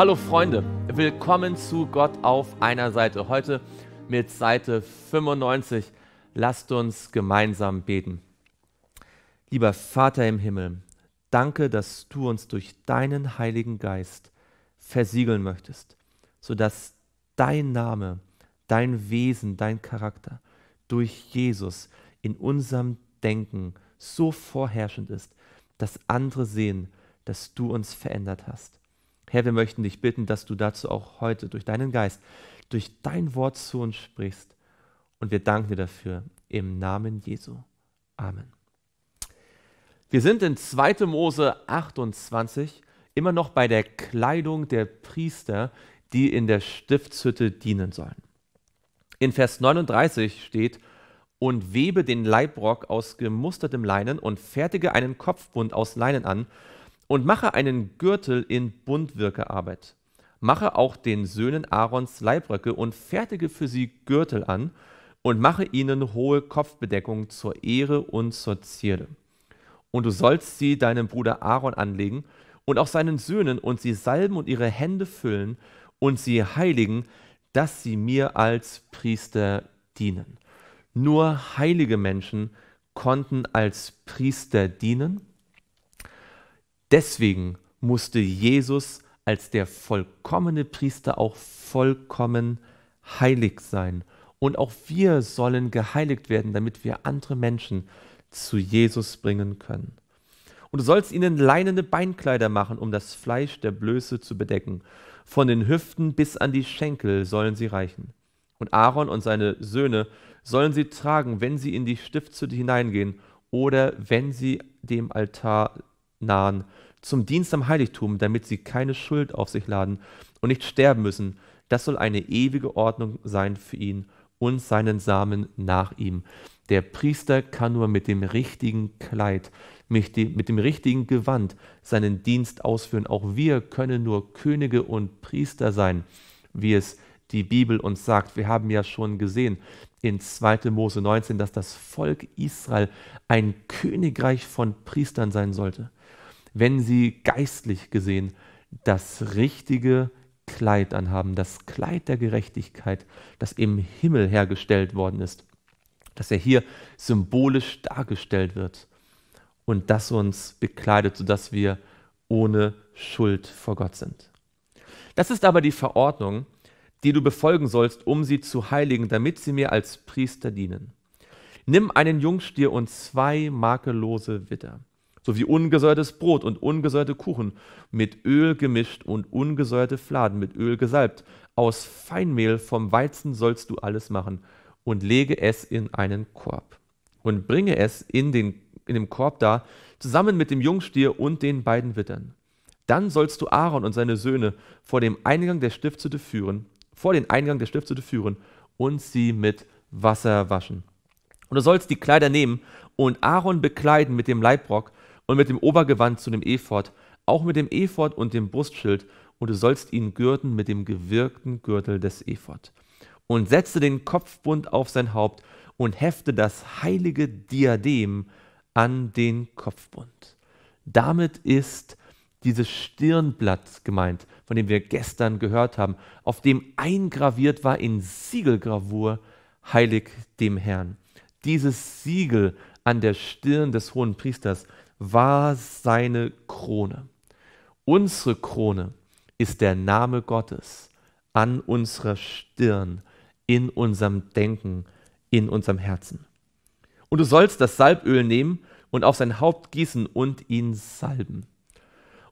Hallo Freunde, willkommen zu Gott auf einer Seite. Heute mit Seite 95. Lasst uns gemeinsam beten. Lieber Vater im Himmel, danke, dass du uns durch deinen Heiligen Geist versiegeln möchtest, sodass dein Name, dein Wesen, dein Charakter durch Jesus in unserem Denken so vorherrschend ist, dass andere sehen, dass du uns verändert hast. Herr, wir möchten dich bitten, dass du dazu auch heute durch deinen Geist, durch dein Wort zu uns sprichst. Und wir danken dir dafür im Namen Jesu. Amen. Wir sind in 2. Mose 28 immer noch bei der Kleidung der Priester, die in der Stiftshütte dienen sollen. In Vers 39 steht, und webe den Leibrock aus gemustertem Leinen und fertige einen Kopfbund aus Leinen an und mache einen Gürtel in Buntwirkearbeit. Mache auch den Söhnen Aarons Leibröcke und fertige für sie Gürtel an und mache ihnen hohe Kopfbedeckungen zur Ehre und zur Zierde. Und du sollst sie deinem Bruder Aaron anlegen und auch seinen Söhnen und sie salben und ihre Hände füllen und sie heiligen, dass sie mir als Priester dienen. Nur heilige Menschen konnten als Priester dienen Deswegen musste Jesus als der vollkommene Priester auch vollkommen heilig sein. Und auch wir sollen geheiligt werden, damit wir andere Menschen zu Jesus bringen können. Und du sollst ihnen leinende Beinkleider machen, um das Fleisch der Blöße zu bedecken. Von den Hüften bis an die Schenkel sollen sie reichen. Und Aaron und seine Söhne sollen sie tragen, wenn sie in die Stiftshütte hineingehen oder wenn sie dem Altar nahen, zum Dienst am Heiligtum, damit sie keine Schuld auf sich laden und nicht sterben müssen. Das soll eine ewige Ordnung sein für ihn und seinen Samen nach ihm. Der Priester kann nur mit dem richtigen Kleid, mit dem, mit dem richtigen Gewand seinen Dienst ausführen. Auch wir können nur Könige und Priester sein, wie es die Bibel uns sagt. Wir haben ja schon gesehen in 2. Mose 19, dass das Volk Israel ein Königreich von Priestern sein sollte wenn sie geistlich gesehen das richtige Kleid anhaben, das Kleid der Gerechtigkeit, das im Himmel hergestellt worden ist, dass er hier symbolisch dargestellt wird und das uns bekleidet, sodass wir ohne Schuld vor Gott sind. Das ist aber die Verordnung, die du befolgen sollst, um sie zu heiligen, damit sie mir als Priester dienen. Nimm einen Jungstier und zwei makellose Widder sowie ungesäuertes Brot und ungesäuerte Kuchen, mit Öl gemischt und ungesäuerte Fladen mit Öl gesalbt. Aus Feinmehl vom Weizen sollst du alles machen und lege es in einen Korb und bringe es in, den, in dem Korb da, zusammen mit dem Jungstier und den beiden Wittern. Dann sollst du Aaron und seine Söhne vor dem Eingang der Stiftshütte führen, vor den Eingang der Stiftshütte führen und sie mit Wasser waschen. Und du sollst die Kleider nehmen und Aaron bekleiden mit dem Leibrock und mit dem Obergewand zu dem Efort, auch mit dem Efort und dem Brustschild, und du sollst ihn gürten mit dem gewirkten Gürtel des Efort. Und setze den Kopfbund auf sein Haupt und hefte das heilige Diadem an den Kopfbund. Damit ist dieses Stirnblatt gemeint, von dem wir gestern gehört haben, auf dem eingraviert war in Siegelgravur heilig dem Herrn. Dieses Siegel an der Stirn des hohen Priesters war seine Krone. Unsere Krone ist der Name Gottes an unserer Stirn, in unserem Denken, in unserem Herzen. Und du sollst das Salböl nehmen und auf sein Haupt gießen und ihn salben.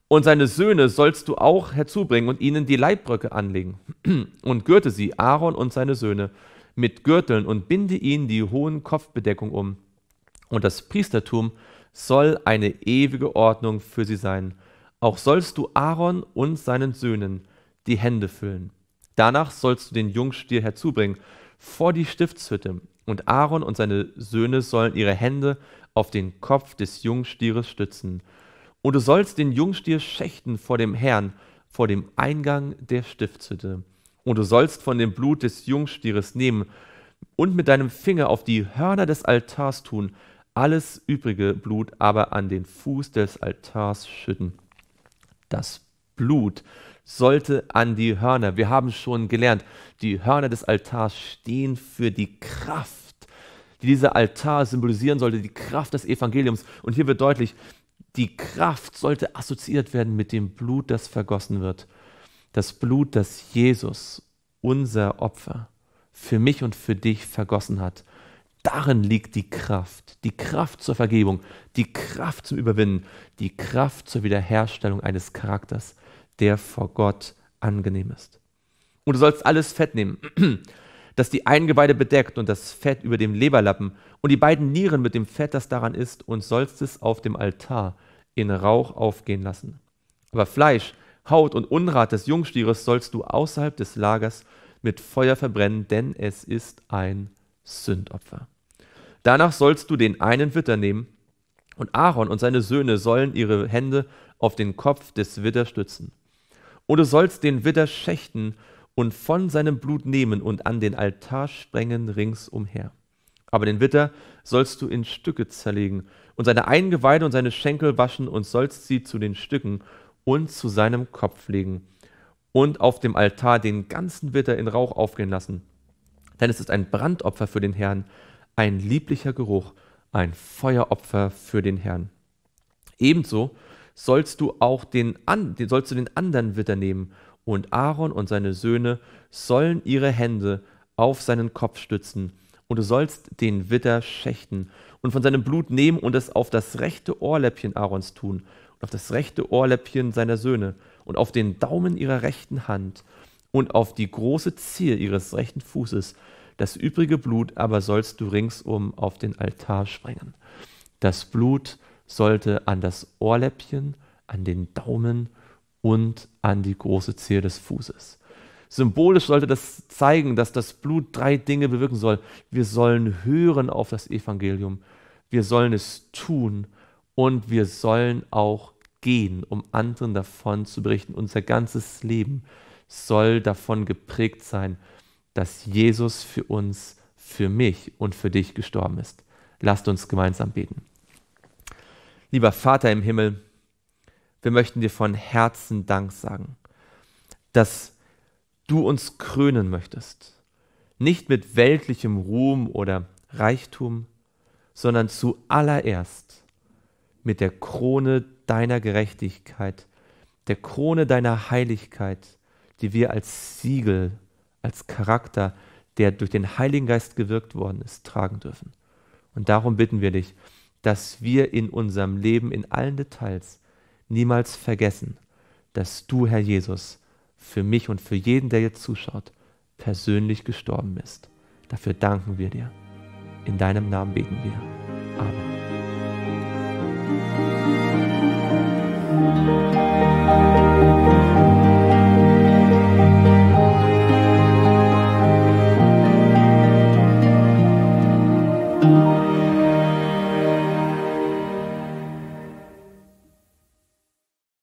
Und seine Söhne sollst du auch herzubringen und ihnen die Leibbröcke anlegen und gürte sie, Aaron und seine Söhne, mit Gürteln und binde ihnen die hohen Kopfbedeckung um und das Priestertum soll eine ewige Ordnung für sie sein. Auch sollst du Aaron und seinen Söhnen die Hände füllen. Danach sollst du den Jungstier herzubringen vor die Stiftshütte, und Aaron und seine Söhne sollen ihre Hände auf den Kopf des Jungstieres stützen. Und du sollst den Jungstier schächten vor dem Herrn, vor dem Eingang der Stiftshütte. Und du sollst von dem Blut des Jungstieres nehmen und mit deinem Finger auf die Hörner des Altars tun, alles übrige Blut aber an den Fuß des Altars schütten. Das Blut sollte an die Hörner. Wir haben schon gelernt, die Hörner des Altars stehen für die Kraft, die dieser Altar symbolisieren sollte, die Kraft des Evangeliums. Und hier wird deutlich, die Kraft sollte assoziiert werden mit dem Blut, das vergossen wird. Das Blut, das Jesus, unser Opfer, für mich und für dich vergossen hat. Darin liegt die Kraft, die Kraft zur Vergebung, die Kraft zum Überwinden, die Kraft zur Wiederherstellung eines Charakters, der vor Gott angenehm ist. Und du sollst alles Fett nehmen, das die Eingeweide bedeckt und das Fett über dem Leberlappen und die beiden Nieren mit dem Fett, das daran ist, und sollst es auf dem Altar in Rauch aufgehen lassen. Aber Fleisch, Haut und Unrat des Jungstieres sollst du außerhalb des Lagers mit Feuer verbrennen, denn es ist ein Sündopfer. Danach sollst du den einen Witter nehmen, und Aaron und seine Söhne sollen ihre Hände auf den Kopf des Widder stützen. Und du sollst den Witter schächten und von seinem Blut nehmen und an den Altar sprengen ringsumher. Aber den Witter sollst du in Stücke zerlegen und seine Eingeweide und seine Schenkel waschen und sollst sie zu den Stücken und zu seinem Kopf legen und auf dem Altar den ganzen Witter in Rauch aufgehen lassen denn es ist ein Brandopfer für den Herrn, ein lieblicher Geruch, ein Feueropfer für den Herrn. Ebenso sollst du auch den, an, sollst du den anderen Witter nehmen, und Aaron und seine Söhne sollen ihre Hände auf seinen Kopf stützen, und du sollst den Witter schächten und von seinem Blut nehmen und es auf das rechte Ohrläppchen Aarons tun und auf das rechte Ohrläppchen seiner Söhne und auf den Daumen ihrer rechten Hand und auf die große Zehe ihres rechten Fußes, das übrige Blut aber sollst du ringsum auf den Altar sprengen. Das Blut sollte an das Ohrläppchen, an den Daumen und an die große Zehe des Fußes. Symbolisch sollte das zeigen, dass das Blut drei Dinge bewirken soll. Wir sollen hören auf das Evangelium, wir sollen es tun und wir sollen auch gehen, um anderen davon zu berichten, unser ganzes Leben soll davon geprägt sein, dass Jesus für uns, für mich und für dich gestorben ist. Lasst uns gemeinsam beten. Lieber Vater im Himmel, wir möchten dir von Herzen Dank sagen, dass du uns krönen möchtest. Nicht mit weltlichem Ruhm oder Reichtum, sondern zuallererst mit der Krone deiner Gerechtigkeit, der Krone deiner Heiligkeit, die wir als Siegel, als Charakter, der durch den Heiligen Geist gewirkt worden ist, tragen dürfen. Und darum bitten wir dich, dass wir in unserem Leben in allen Details niemals vergessen, dass du, Herr Jesus, für mich und für jeden, der jetzt zuschaut, persönlich gestorben bist. Dafür danken wir dir. In deinem Namen beten wir. Amen.